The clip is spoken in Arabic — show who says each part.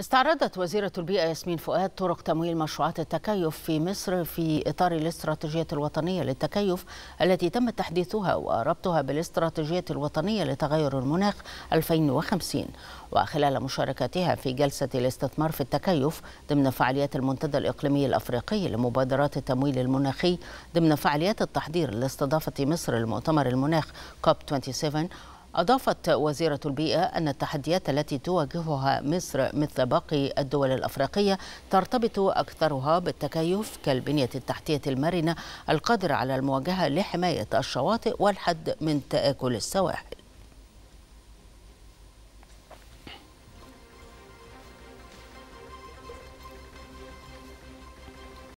Speaker 1: استعرضت وزيرة البيئة ياسمين فؤاد طرق تمويل مشروعات التكيف في مصر في إطار الاستراتيجية الوطنية للتكيف التي تم تحديثها وربطها بالاستراتيجية الوطنية لتغير المناخ 2050 وخلال مشاركتها في جلسة الاستثمار في التكيف ضمن فعاليات المنتدى الإقليمي الأفريقي لمبادرات التمويل المناخي ضمن فعاليات التحضير لاستضافة مصر لمؤتمر المناخ كوب 27 أضافت وزيرة البيئة أن التحديات التي تواجهها مصر مثل باقي الدول الأفريقية ترتبط أكثرها بالتكيف كالبنية التحتية المرنة القادرة على المواجهة لحماية الشواطئ والحد من تآكل السواحل